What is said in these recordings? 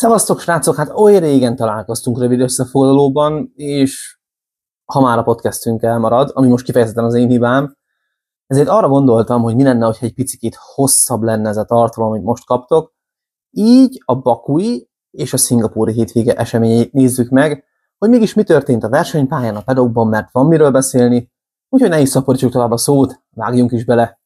Szevasztok, srácok! Hát oly régen találkoztunk rövid összefoglalóban, és ha már a podcastünk elmarad, ami most kifejezetten az én hibám, ezért arra gondoltam, hogy mi lenne, hogyha egy picit hosszabb lenne ez a tartalom, amit most kaptok. Így a bakui és a szingapúri hétvége eseményeit nézzük meg, hogy mégis mi történt a versenypályán a pedokban, mert van miről beszélni, úgyhogy ne is szaporítsuk tovább a szót, vágjunk is bele!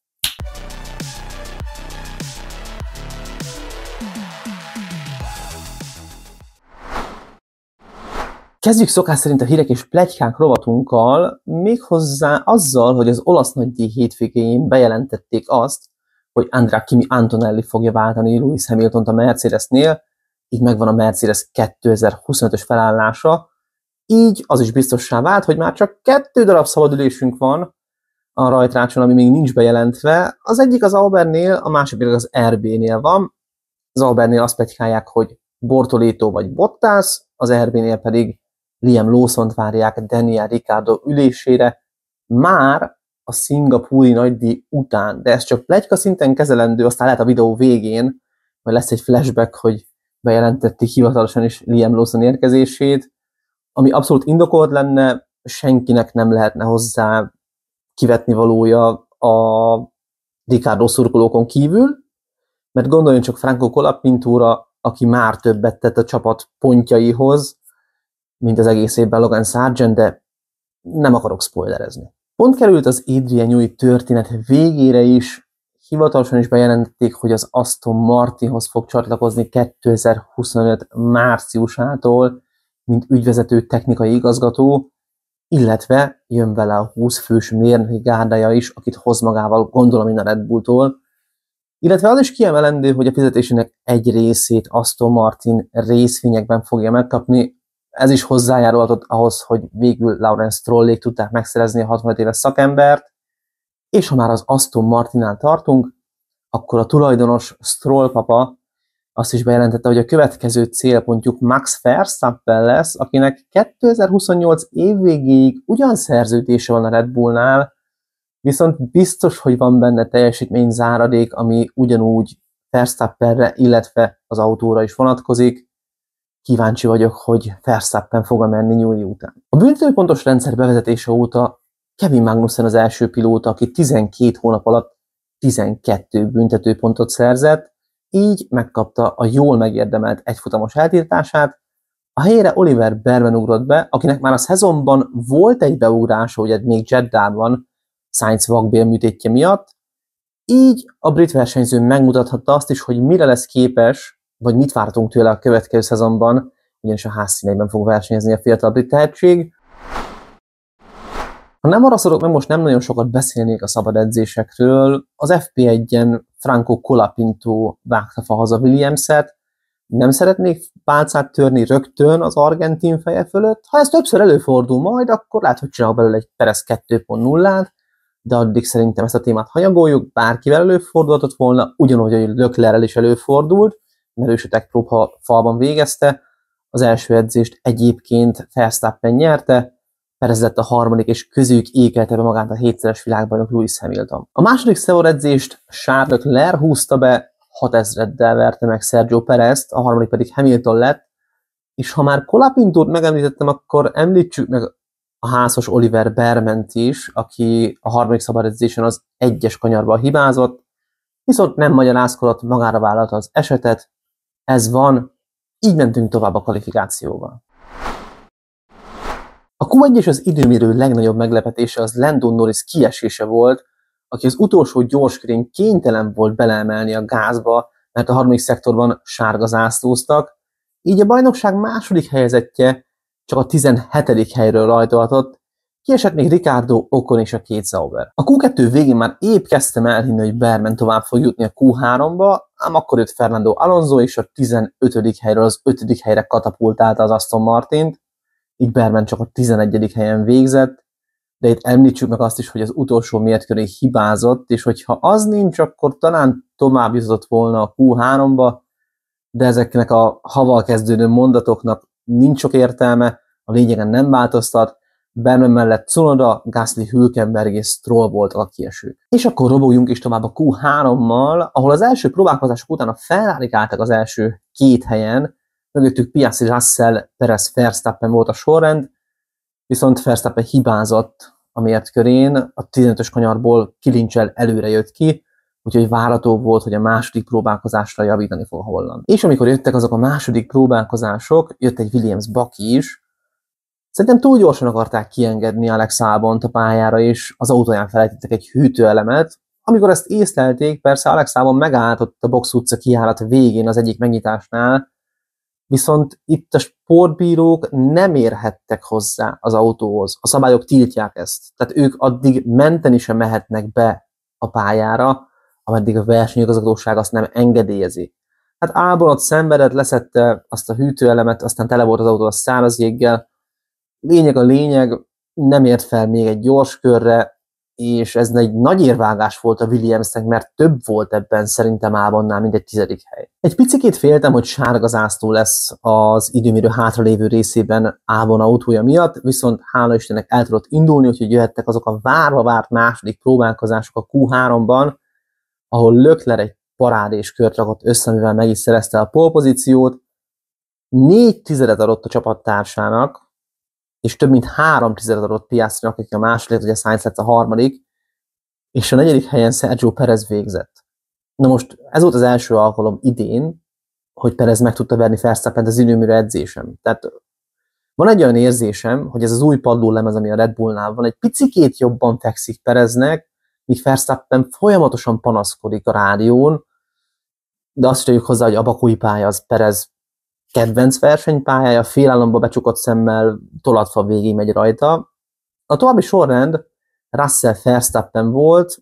Kezdjük szokás szerint a hírek és plegykák rovatunkkal, méghozzá azzal, hogy az olasz nagydíj hétvégén bejelentették azt, hogy Andrea Kimi Antonelli fogja váltani Lewis Hamilton-t a Mercedesnél, így megvan a Mercedes 2025-ös felállása, így az is biztossá vált, hogy már csak kettő darab szabadülésünk van a rajtrácson, ami még nincs bejelentve. Az egyik az Aubernél, a másik pedig az RB-nél van. Az Aubernél azt plegykálják, hogy Bortolító vagy Bottász, az RB-nél pedig Liam lawson várják Daniel Ricardo ülésére, már a szingapúri nagydi után, de ez csak plegyka szinten kezelendő, aztán lehet a videó végén, majd lesz egy flashback, hogy bejelentették hivatalosan is Liam Lawson érkezését, ami abszolút indokolt lenne, senkinek nem lehetne hozzá kivetni valója a Ricardo szurkolókon kívül, mert gondoljunk csak Franco Colapintúra, aki már többet tett a csapat pontjaihoz, mint az egész évben Logan Sargent, de nem akarok spoilerezni. Pont került az Adrian Newey történet végére is, hivatalosan is bejelentették, hogy az Aston Martinhoz fog csatlakozni 2025 márciusától, mint ügyvezető technikai igazgató, illetve jön vele a 20 fős mérnöki gárdája is, akit hoz magával, gondolom innen a Red Bulltól, illetve az is kiemelendő, hogy a fizetésének egy részét Aston Martin részvényekben fogja megkapni, ez is hozzájárulhatott ahhoz, hogy végül Lawrence Trollék tudták megszerezni a 65 éves szakembert, és ha már az Aston Martinál tartunk, akkor a tulajdonos Stroll papa azt is bejelentette, hogy a következő célpontjuk Max Verstappen lesz, akinek 2028 év végéig ugyan szerződése van a Red Bullnál, viszont biztos, hogy van benne teljesítmény záradék, ami ugyanúgy Verstappenre, illetve az autóra is vonatkozik kíváncsi vagyok, hogy Verstappen fog menni nyúlni után. A büntetőpontos rendszer bevezetése óta Kevin Magnussen az első pilóta, aki 12 hónap alatt 12 büntetőpontot szerzett, így megkapta a jól megérdemelt egyfutamos eltiltását, a helyére Oliver Berben ugrott be, akinek már a szezonban volt egy beugrása, egy még Jeddában, Sainz műtétje miatt, így a brit versenyző megmutathatta azt is, hogy mire lesz képes vagy mit vártunk tőle a következő szezonban, ugyanis a házszíneiben fog versenyezni a fiatal brit tehetség. Ha nem arra szorok, mert most nem nagyon sokat beszélnék a szabad edzésekről, az FP1-en Franco Colapinto vágta fa haza Williams-et, nem szeretnék pálcát törni rögtön az argentin feje fölött. Ha ez többször előfordul majd, akkor lehet, hogy csinálok belőle egy Perez 2.0-át, de addig szerintem ezt a témát hanyagoljuk, bárkivel előfordulhatott volna, ugyanúgy, hogy Löklerrel is előfordult, mert ő is a Tech falban végezte, az első edzést egyébként Verstappen nyerte, perezett a harmadik, és közük ékelte be magát a hétszeres világbajnok Lewis Hamilton. A második Szevor edzést Charles Leclerc húzta be, 6000-del verte meg Sergio Perezt, a harmadik pedig Hamilton lett, és ha már Kolapintót megemlítettem, akkor említsük meg a házas Oliver Berment is, aki a harmadik szabadedzésen az egyes kanyarban hibázott, viszont nem magyarázkodott, magára vállalta az esetet, ez van, így mentünk tovább a kvalifikációval. A Q1 és az időmérő legnagyobb meglepetése az Lando Norris kiesése volt, aki az utolsó gyorskörén kénytelen volt belemelni a gázba, mert a harmadik szektorban sárga zászlóztak, így a bajnokság második helyezettje csak a 17. helyről rajtolhatott, Kiesett még Ricardo, Okon és a két Zauber. A Q2 végén már épp kezdtem elhinni, hogy Berman tovább fog jutni a Q3-ba, ám akkor jött Fernando Alonso, és a 15. helyről az 5. helyre katapultálta az Aston Martint, így Berman csak a 11. helyen végzett, de itt említsük meg azt is, hogy az utolsó mértköré hibázott, és hogyha az nincs, akkor talán tovább jutott volna a Q3-ba, de ezeknek a haval kezdődő mondatoknak nincs sok értelme, a lényegen nem változtat, Berman mellett Cunoda, Gasly, Hülkenberg és Stroll volt a kiesők. És akkor robogjunk is tovább a Q3-mal, ahol az első próbálkozások után a ferrari álltak az első két helyen, mögöttük Piastri, Russell, Perez, Verstappen volt a sorrend, viszont Verstappen hibázott a mért körén, a 15-ös kanyarból kilincsel előre jött ki, úgyhogy várató volt, hogy a második próbálkozásra javítani fog Holland. És amikor jöttek azok a második próbálkozások, jött egy Williams Baki is, Szerintem túl gyorsan akarták kiengedni Alex Albont a pályára, és az autóján felejtettek egy hűtőelemet. Amikor ezt észlelték, persze Alex Albon megállt ott a box utca kiállat végén az egyik megnyitásnál, viszont itt a sportbírók nem érhettek hozzá az autóhoz. A szabályok tiltják ezt. Tehát ők addig menteni sem mehetnek be a pályára, ameddig a versenyigazgatóság azt nem engedélyezi. Hát Albon ott szenvedett, leszette azt a hűtőelemet, aztán tele volt az autó a száraz jéggel, Lényeg a lényeg, nem ért fel még egy gyors körre, és ez egy nagy érvágás volt a Williamsnek, mert több volt ebben szerintem Ábannál, mint egy tizedik hely. Egy picit féltem, hogy sárga zászló lesz az időmérő hátralévő részében Ábon autója miatt, viszont hála Istennek el tudott indulni, úgyhogy jöhettek azok a várva várt második próbálkozások a Q3-ban, ahol Lökler egy parádés kört rakott össze, mivel meg is szerezte a polpozíciót, négy tizedet adott a csapattársának, és több mint három tizedet adott Piastri, akik a második, ugye Sainz lett a harmadik, és a negyedik helyen Sergio Perez végzett. Na most ez volt az első alkalom idén, hogy Perez meg tudta verni Verstappent az időműre edzésem. Tehát van egy olyan érzésem, hogy ez az új padló lemez, ami a Red Bullnál van, egy picikét jobban fekszik Pereznek, míg Verstappen folyamatosan panaszkodik a rádión, de azt tudjuk hozzá, hogy a bakói pálya az Perez kedvenc versenypályája, félállomba becsukott szemmel tolatva végig megy rajta. A további sorrend Russell Verstappen volt,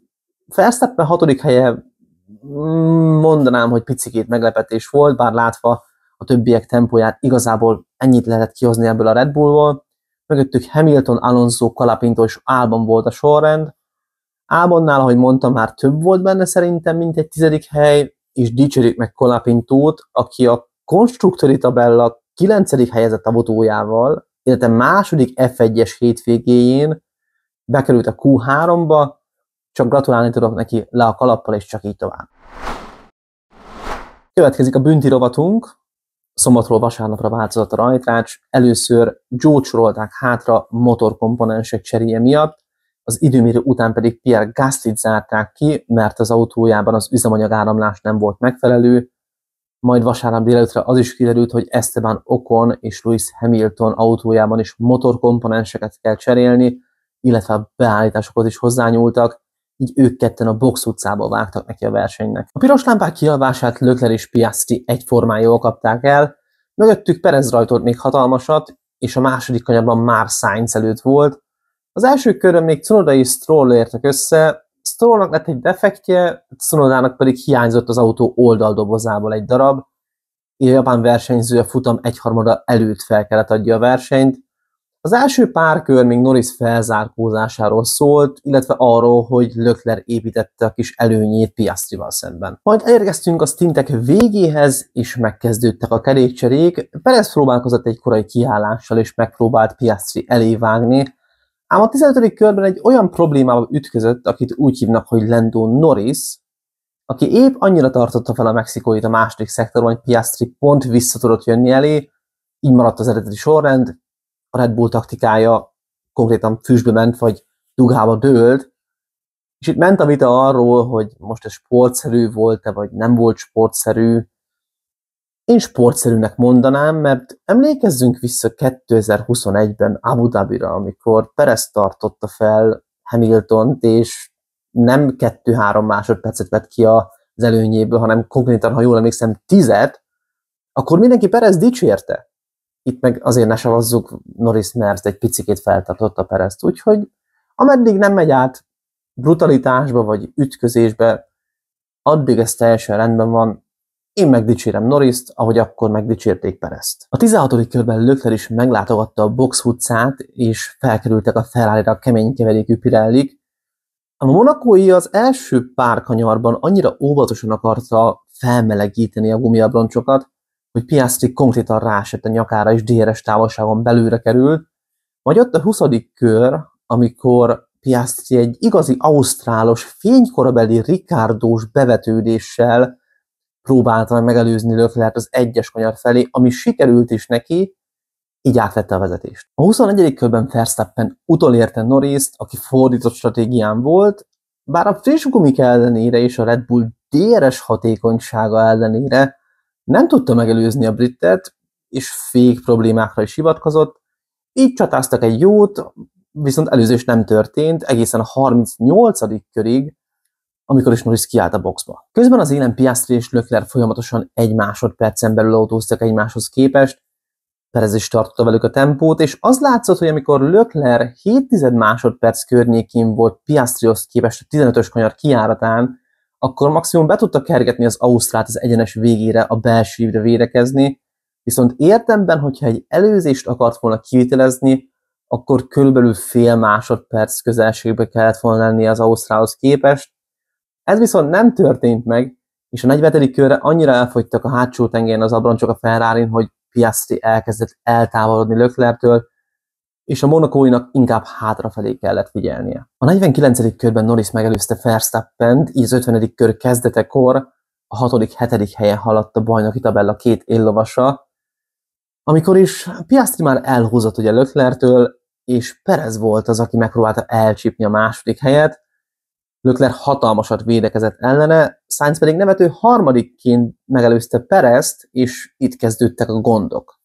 Verstappen hatodik helye mm, mondanám, hogy picikét meglepetés volt, bár látva a többiek tempóját igazából ennyit lehetett kihozni ebből a Red Bullból. Mögöttük Hamilton, Alonso, Kalapinto és Albon volt a sorrend. Albonnál, ahogy mondtam, már több volt benne szerintem, mint egy tizedik hely, és dicsérjük meg Kalapintót, aki a Konstruktori tabella 9. helyezett a autójával, illetve második F1-es hétvégéjén bekerült a Q3-ba, csak gratulálni tudok neki le a kalappal, és csak így tovább. Következik a bünti rovatunk, szombatról vasárnapra változott a rajtrács, először gyógysorolták hátra motorkomponensek cseréje miatt, az időmérő után pedig Pierre Gasly-t zárták ki, mert az autójában az üzemanyag áramlás nem volt megfelelő, majd vasárnap délelőtre az is kiderült, hogy Esteban Okon és Lewis Hamilton autójában is motorkomponenseket kell cserélni, illetve a beállításokhoz is hozzányúltak, így ők ketten a box utcába vágtak neki a versenynek. A piros lámpák kialvását Lökler és Piastri egyformán jól kapták el, mögöttük Perez rajtolt még hatalmasat, és a második kanyarban már Sainz előtt volt. Az első körön még Cunoda és Stroll értek össze, Strollnak lett egy defektje, Tsunodának pedig hiányzott az autó oldaldobozából egy darab, a japán versenyző a futam egyharmada előtt fel kellett adja a versenyt. Az első pár kör még Norris felzárkózásáról szólt, illetve arról, hogy Lökler építette a kis előnyét Piastrival szemben. Majd elérkeztünk a stintek végéhez, és megkezdődtek a kerékcserék. Perez próbálkozott egy korai kiállással, és megpróbált Piastri elé vágni, Ám a 15. körben egy olyan problémával ütközött, akit úgy hívnak, hogy Lendo Norris, aki épp annyira tartotta fel a mexikóit a második szektorban, hogy Piastri pont vissza tudott jönni elé, így maradt az eredeti sorrend, a Red Bull taktikája konkrétan füstbe ment, vagy dugába dőlt, és itt ment a vita arról, hogy most ez sportszerű volt-e, vagy nem volt sportszerű, én sportszerűnek mondanám, mert emlékezzünk vissza 2021-ben Abu Dhabira, amikor Perez tartotta fel hamilton és nem 2-3 másodpercet vett ki az előnyéből, hanem konkrétan, ha jól emlékszem, tizet, akkor mindenki Perez dicsérte. Itt meg azért ne savazzuk, Norris mert egy picikét feltartotta Perezt, úgyhogy ameddig nem megy át brutalitásba vagy ütközésbe, addig ez teljesen rendben van, én megdicsérem Norriszt, ahogy akkor megdicsérték Perezt. A 16. körben Lökler is meglátogatta a box utcát, és felkerültek a ferrari a kemény keverékű Pirellik. A monakói az első pár kanyarban annyira óvatosan akarta felmelegíteni a gumiabroncsokat, hogy Piastri konkrétan rásett a nyakára és DRS er távolságon belőre került, majd jött a 20. kör, amikor Piastri egy igazi ausztrálos, fénykorabeli Ricardós bevetődéssel próbálta megelőzni Löklert az egyes kanyar felé, ami sikerült is neki, így átvette a vezetést. A 21. körben Verstappen utolérte norris aki fordított stratégián volt, bár a friss gumik ellenére és a Red Bull DRS hatékonysága ellenére nem tudta megelőzni a britet, és fék problémákra is hivatkozott, így csatáztak egy jót, viszont előzés nem történt, egészen a 38. körig, amikor is Norris kiállt a boxba. Közben az élen Piastri és Lökler folyamatosan egy másodpercen belül autóztak egymáshoz képest, Perez is tartotta velük a tempót, és az látszott, hogy amikor Lökler 7 másodperc környékén volt Piastrihoz képest a 15-ös kanyar kiáratán, akkor maximum be tudta kergetni az Ausztrát az egyenes végére, a belső évre védekezni, viszont értemben, hogyha egy előzést akart volna kivitelezni, akkor körülbelül fél másodperc közelségbe kellett volna lenni az Ausztrához képest, ez viszont nem történt meg, és a 40. körre annyira elfogytak a hátsó tengén az abroncsok a ferrari hogy Piastri elkezdett eltávolodni Löklertől, és a monokóinak inkább hátrafelé kellett figyelnie. A 49. körben Norris megelőzte Verstappent, így az 50. kör kezdetekor a 6.-7. helyen haladt a bajnoki tabella két éllovasa, amikor is Piastri már elhúzott ugye Löklertől, és Perez volt az, aki megpróbálta elcsípni a második helyet, Lökler hatalmasat védekezett ellene, Sainz pedig nevető harmadikként megelőzte Perezt, és itt kezdődtek a gondok.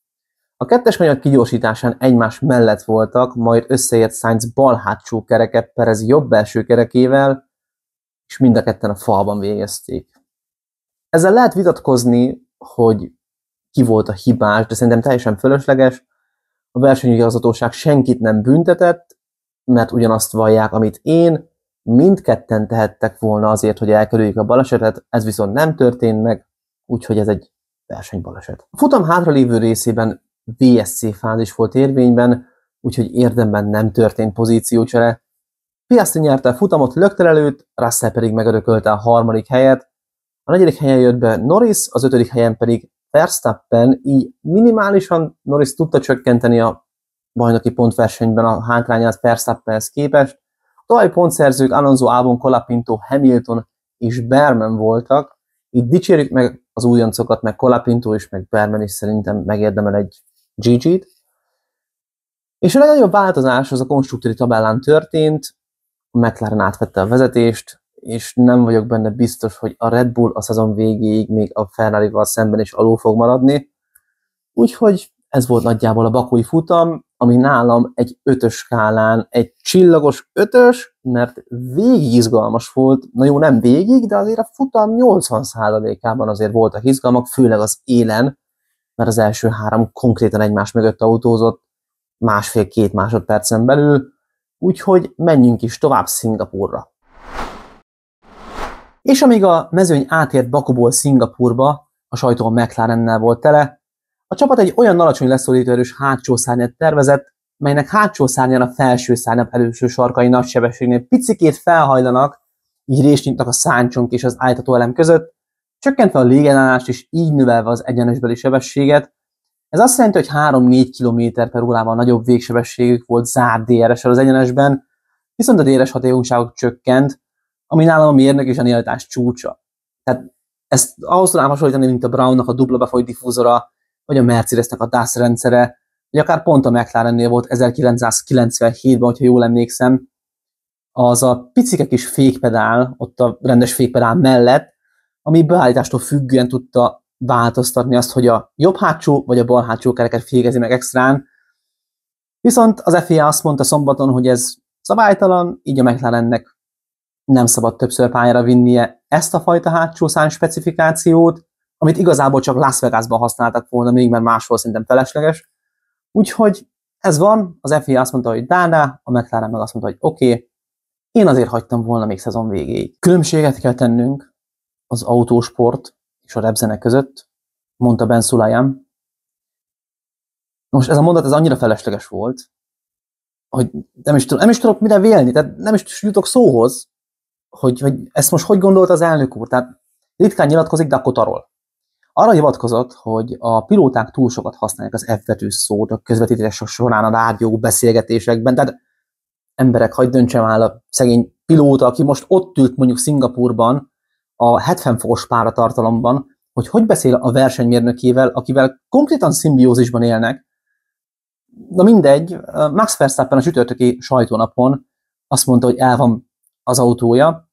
A kettes kanyar kigyorsításán egymás mellett voltak, majd összeért Sainz bal hátsó kereke Perez jobb belső kerekével, és mind a ketten a falban végezték. Ezzel lehet vitatkozni, hogy ki volt a hibás, de szerintem teljesen fölösleges. A versenyügyi senkit nem büntetett, mert ugyanazt vallják, amit én, mindketten tehettek volna azért, hogy elkerüljük a balesetet, ez viszont nem történt meg, úgyhogy ez egy versenybaleset. A futam hátralévő részében VSC fázis volt érvényben, úgyhogy érdemben nem történt pozíciócsere. Piastri nyerte a futamot előtt, Russell pedig megörökölte a harmadik helyet. A negyedik helyen jött be Norris, az ötödik helyen pedig Verstappen, így minimálisan Norris tudta csökkenteni a bajnoki pontversenyben a hátrányát Verstappenhez képest, tavaly pontszerzők Alonso Albon, Colapinto, Hamilton és Berman voltak. Itt dicsérjük meg az újoncokat, meg Colapinto és meg Berman is szerintem megérdemel egy GG-t. És a legnagyobb változás az a konstruktúri tabellán történt, a McLaren átvette a vezetést, és nem vagyok benne biztos, hogy a Red Bull a szezon végéig még a Ferrari-val szemben is alul fog maradni. Úgyhogy ez volt nagyjából a bakói futam, ami nálam egy ötös skálán egy csillagos ötös, mert végig izgalmas volt, na jó, nem végig, de azért a futam 80%-ában azért voltak izgalmak, főleg az élen, mert az első három konkrétan egymás mögött autózott másfél-két másodpercen belül, úgyhogy menjünk is tovább Szingapurra. És amíg a mezőny átért Bakuból Szingapurba, a sajtó a McLarennel volt tele, a csapat egy olyan alacsony leszorító erős hátsó szárnyat tervezett, melynek hátsó szárnyán a felső szárnyap előső sarkai nagy sebességnél picikét felhajlanak, így részt nyitnak a száncsonk és az állítató elem között, csökkentve a légelállást és így növelve az egyenesbeli sebességet. Ez azt jelenti, hogy 3-4 km per órával nagyobb végsebességük volt zárt drs az egyenesben, viszont a DRS hatékonyságok csökkent, ami nálam a mérnök és a nyíltás csúcsa. Tehát ezt ahhoz tudnám hasonlítani, mint a Brownnak a dupla befolyt diffúzora, vagy a Mercedesnek a DAS rendszere, vagy akár pont a McLarennél volt 1997-ben, hogyha jól emlékszem, az a picike kis fékpedál, ott a rendes fékpedál mellett, ami beállítástól függően tudta változtatni azt, hogy a jobb hátsó vagy a bal hátsó kereket fékezi meg extrán. Viszont az FIA azt mondta szombaton, hogy ez szabálytalan, így a McLarennek nem szabad többször pályára vinnie ezt a fajta hátsó szán specifikációt, amit igazából csak Las Vegasban használtak volna, még mert máshol szerintem felesleges. Úgyhogy ez van, az FIA azt mondta, hogy dáná, a McLaren meg azt mondta, hogy oké, okay, én azért hagytam volna még szezon végéig. Különbséget kell tennünk az autósport és a repzenek között, mondta Ben Sulayem. Most ez a mondat ez annyira felesleges volt, hogy nem is, tudom, nem is tudok mire vélni, tehát nem is jutok szóhoz, hogy, hogy ezt most hogy gondolt az elnök úr. Tehát ritkán nyilatkozik Dakotaról. Arra hivatkozott, hogy a pilóták túl sokat használják az F betű szót a közvetítések során, a rádió beszélgetésekben, tehát emberek, hagyd döntsem el a szegény pilóta, aki most ott ült mondjuk Szingapurban, a 70 fokos páratartalomban, hogy hogy beszél a versenymérnökével, akivel konkrétan szimbiózisban élnek. Na mindegy, Max Verstappen a csütörtöki sajtónapon azt mondta, hogy el van az autója,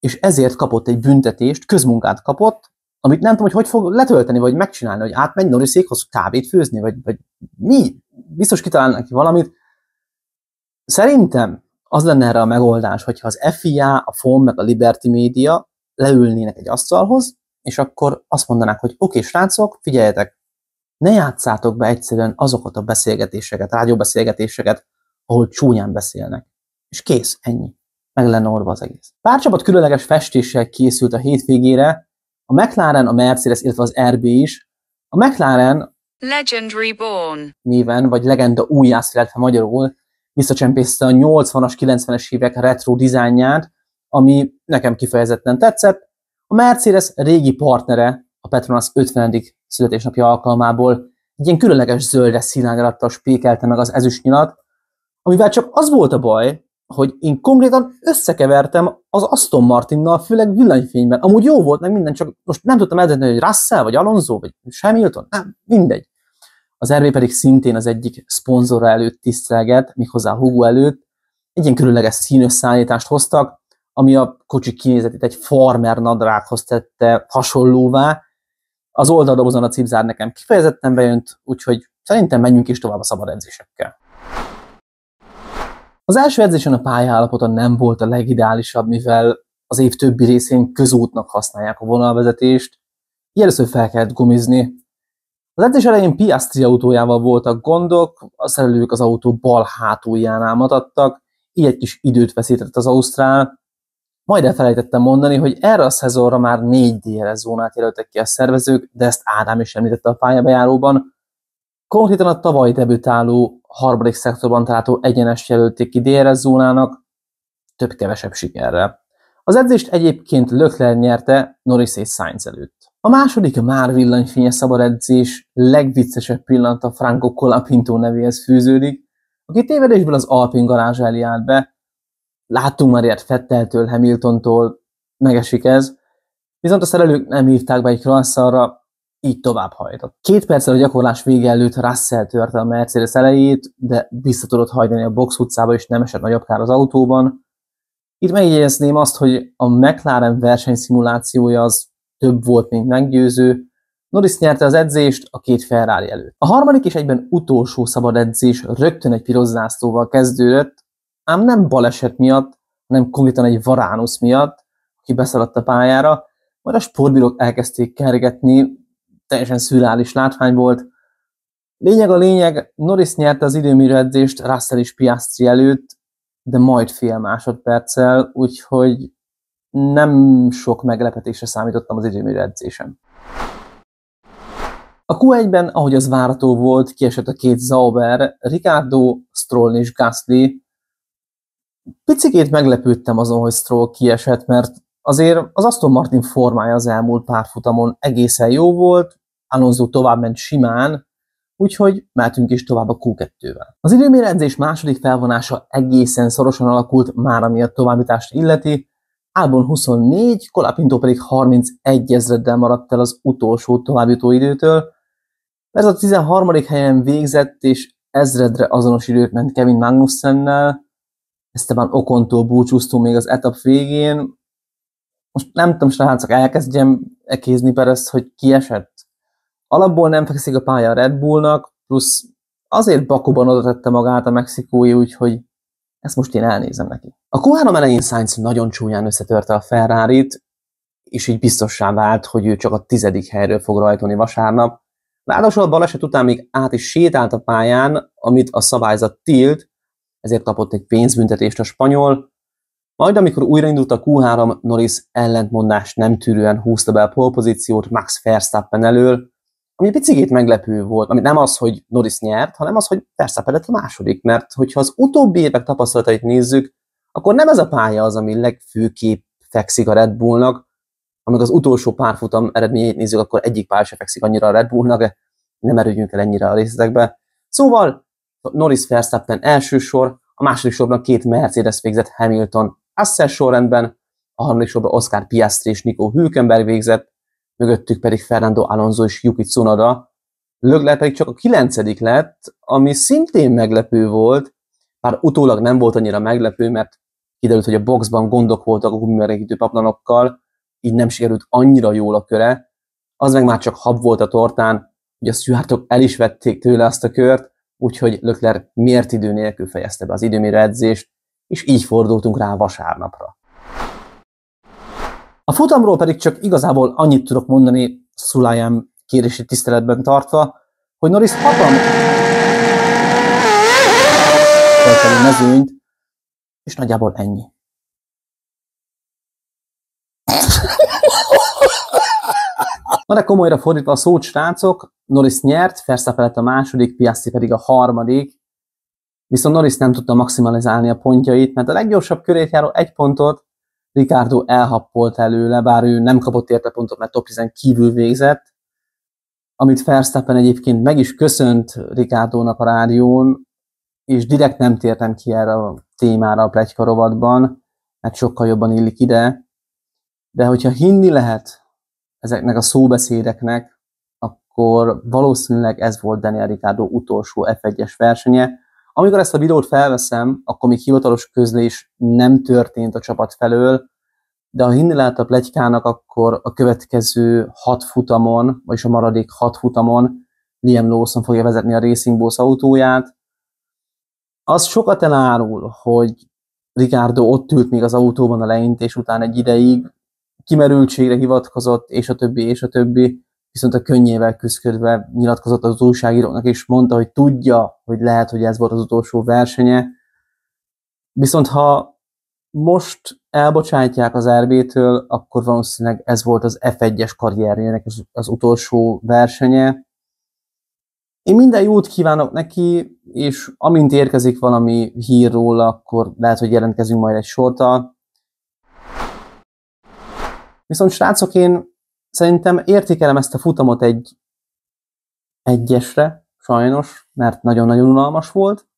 és ezért kapott egy büntetést, közmunkát kapott, amit nem tudom, hogy hogy fog letölteni, vagy megcsinálni, hogy átmegy székhoz kávét főzni, vagy, vagy mi? Biztos kitalálnak ki valamit. Szerintem az lenne erre a megoldás, hogyha az FIA, a FOM, meg a Liberty Media leülnének egy asztalhoz, és akkor azt mondanák, hogy oké, okay, srácok, figyeljetek, ne játszátok be egyszerűen azokat a beszélgetéseket, rádióbeszélgetéseket, ahol csúnyán beszélnek. És kész, ennyi. Meg lenne orva az egész. Pár csapat különleges festéssel készült a hétvégére, a McLaren, a Mercedes, illetve az RB is. A McLaren Legend Reborn néven, vagy Legenda újjászületve magyarul, visszacsempészte a 80-as, 90-es évek retro dizájnját, ami nekem kifejezetten tetszett. A Mercedes régi partnere a Petronas 50. születésnapja alkalmából egy ilyen különleges zöldes színányalattal spékelte meg az ezüstnyilat, amivel csak az volt a baj, hogy én konkrétan összekevertem az Aston Martinnal, főleg villanyfényben. Amúgy jó volt, meg minden, csak most nem tudtam eldönteni, hogy Russell, vagy Alonso, vagy Hamilton, nem, mindegy. Az RB pedig szintén az egyik szponzora előtt tisztelget, méghozzá Hugo előtt. Egy ilyen különleges színösszállítást hoztak, ami a kocsi kinézetét egy farmer nadrághoz tette hasonlóvá. Az oldaldobozon a cipzár nekem kifejezetten bejönt, úgyhogy szerintem menjünk is tovább a szabad edzésekkel. Az első edzésen a pályállapota nem volt a legideálisabb, mivel az év többi részén közútnak használják a vonalvezetést, így először fel kellett gumizni. Az edzés elején Piastri autójával voltak gondok, a szerelők az autó bal hátulján álmatadtak, így egy kis időt veszített az Ausztrál. Majd elfelejtettem mondani, hogy erre a szezonra már négy DRS e zónát jelöltek ki a szervezők, de ezt Ádám is említette a pályabejáróban, Konkrétan a tavaly debütáló harmadik szektorban található egyenes jelölték DRS zónának több-kevesebb sikerre. Az edzést egyébként Lökler nyerte Norris és Sainz előtt. A második már villanyfénye szabad edzés legviccesebb pillanata Franco Colapinto nevéhez fűződik, aki tévedésből az Alpin garázs elé állt be. Láttunk már ilyet Fetteltől, Hamiltontól, megesik ez. Viszont a szerelők nem hívták be egy kranszalra, így tovább hajtott. Két perccel a gyakorlás vége előtt Russell törte a Mercedes elejét, de vissza tudott hajtani a box utcába, és nem esett nagyobb kár az autóban. Itt megjegyezném azt, hogy a McLaren versenyszimulációja az több volt, mint meggyőző. Norris nyerte az edzést a két Ferrari előtt. A harmadik és egyben utolsó szabad edzés rögtön egy piros kezdődött, ám nem baleset miatt, hanem konkrétan egy Varánusz miatt, aki beszaladt a pályára, majd a sportbírók elkezdték kergetni, teljesen szürális látvány volt. Lényeg a lényeg, Norris nyerte az időmérő edzést Russell és Piastri előtt, de majd fél másodperccel, úgyhogy nem sok meglepetésre számítottam az időmérő edzésen. A Q1-ben, ahogy az várató volt, kiesett a két Zauber, Ricardo, Stroll és Gasly. Picikét meglepődtem azon, hogy Stroll kiesett, mert Azért az Aston Martin formája az elmúlt pár futamon egészen jó volt, Alonso tovább ment simán, úgyhogy mehetünk is tovább a Q2-vel. Az időmérendzés második felvonása egészen szorosan alakult, már ami a továbbítást illeti, Albon 24, Kolapintó pedig 31 ezreddel maradt el az utolsó továbbjutó időtől. Ez a 13. helyen végzett, és ezredre azonos időt ment Kevin Magnussennel. Esteban Okontól búcsúztunk még az etap végén, most nem tudom, srácok, elkezdjem ekézni ezt, hogy kiesett. Alapból nem fekszik a pálya a Red Bullnak, plusz azért Bakuban oda tette magát a mexikói, úgyhogy ezt most én elnézem neki. A Q3 elején Sainz nagyon csúnyán összetörte a ferrari és így biztossá vált, hogy ő csak a tizedik helyről fog rajtolni vasárnap. Ráadásul a baleset után még át is sétált a pályán, amit a szabályzat tilt, ezért kapott egy pénzbüntetést a spanyol, majd amikor újraindult a Q3, Norris ellentmondást nem tűrően húzta be a polpozíciót Max Verstappen elől, ami picit meglepő volt, ami nem az, hogy Norris nyert, hanem az, hogy Verstappen lett a második, mert hogyha az utóbbi évek tapasztalatait nézzük, akkor nem ez a pálya az, ami legfőképp fekszik a Red Bullnak, amíg az utolsó párfutam eredményét nézzük, akkor egyik pár se fekszik annyira a Red Bullnak, nem erődjünk el ennyire a részletekbe. Szóval Norris Verstappen első sor, a második sorban két Mercedes végzett Hamilton Assess sorrendben, a harmadik sorban Oscar Piastri és Nico Hülkenberg végzett, mögöttük pedig Fernando Alonso és Yuki Tsunoda. Lögler pedig csak a kilencedik lett, ami szintén meglepő volt, bár utólag nem volt annyira meglepő, mert kiderült, hogy a boxban gondok voltak a gumimerekítő paplanokkal, így nem sikerült annyira jól a köre, az meg már csak hab volt a tortán, hogy a szűhártok el is vették tőle azt a kört, úgyhogy Lökler mért idő nélkül fejezte be az időmérő edzést, és így fordultunk rá vasárnapra. A futamról pedig csak igazából annyit tudok mondani, Szulájám kérését tiszteletben tartva, hogy Norris hatam a mezőnyt, és nagyjából ennyi. Na de komolyra fordítva a szót, srácok, Norris nyert, Verstappen a második, Piaszti pedig a harmadik, viszont Norris nem tudta maximalizálni a pontjait, mert a leggyorsabb körét járó egy pontot Ricardo elhappolt előle, bár ő nem kapott érte pontot, mert top 10 kívül végzett, amit Verstappen egyébként meg is köszönt ricardo a rádión, és direkt nem tértem ki erre a témára a plegykarovatban, mert sokkal jobban illik ide, de hogyha hinni lehet ezeknek a szóbeszédeknek, akkor valószínűleg ez volt Daniel Ricardo utolsó F1-es versenye, amikor ezt a videót felveszem, akkor még hivatalos közlés nem történt a csapat felől, de ha hinni lehet a plegykának, akkor a következő hat futamon, vagyis a maradék hat futamon Liam Lawson fogja vezetni a Racing Boss autóját. Az sokat elárul, hogy Ricardo ott ült még az autóban a leintés után egy ideig, kimerültségre hivatkozott, és a többi, és a többi viszont a könnyével küzdködve nyilatkozott az újságíróknak, és mondta, hogy tudja, hogy lehet, hogy ez volt az utolsó versenye. Viszont ha most elbocsátják az RB-től, akkor valószínűleg ez volt az F1-es karrierjének az, az utolsó versenye. Én minden jót kívánok neki, és amint érkezik valami hír róla, akkor lehet, hogy jelentkezünk majd egy Sorta. Viszont srácok, én Szerintem értékelem ezt a futamot egy egyesre, sajnos, mert nagyon-nagyon unalmas volt.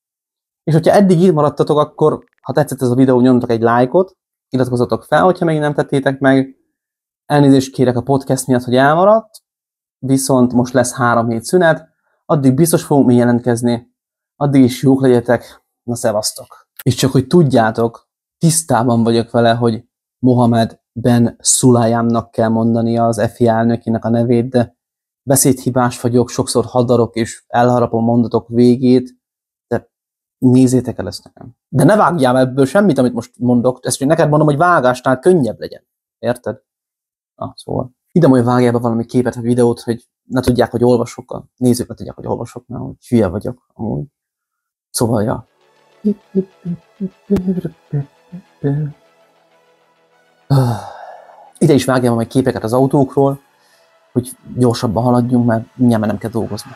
És hogyha eddig itt maradtatok, akkor ha tetszett ez a videó, nyomtok egy lájkot, iratkozzatok fel, hogyha még nem tettétek meg. Elnézést kérek a podcast miatt, hogy elmaradt, viszont most lesz három hét szünet, addig biztos fogunk mi jelentkezni, addig is jók legyetek, na szevasztok! És csak hogy tudjátok, tisztában vagyok vele, hogy Mohamed Ben Szulájámnak kell mondani az FIA elnökének a nevét, de beszédhibás vagyok, sokszor hadarok és elharapom mondatok végét, de nézzétek el ezt nekem. De ne vágjál ebből semmit, amit most mondok, ezt csak neked mondom, hogy vágásnál könnyebb legyen. Érted? Na, szóval. Ide majd vágjál be valami képet, vagy videót, hogy ne tudják, hogy olvasok, a nézők ne tudják, hogy olvasok, mert hogy hülye vagyok amúgy. Szóval, ja. Ah, ide is vágjam majd képeket az autókról, hogy gyorsabban haladjunk, mert mindjárt nem kell dolgozni.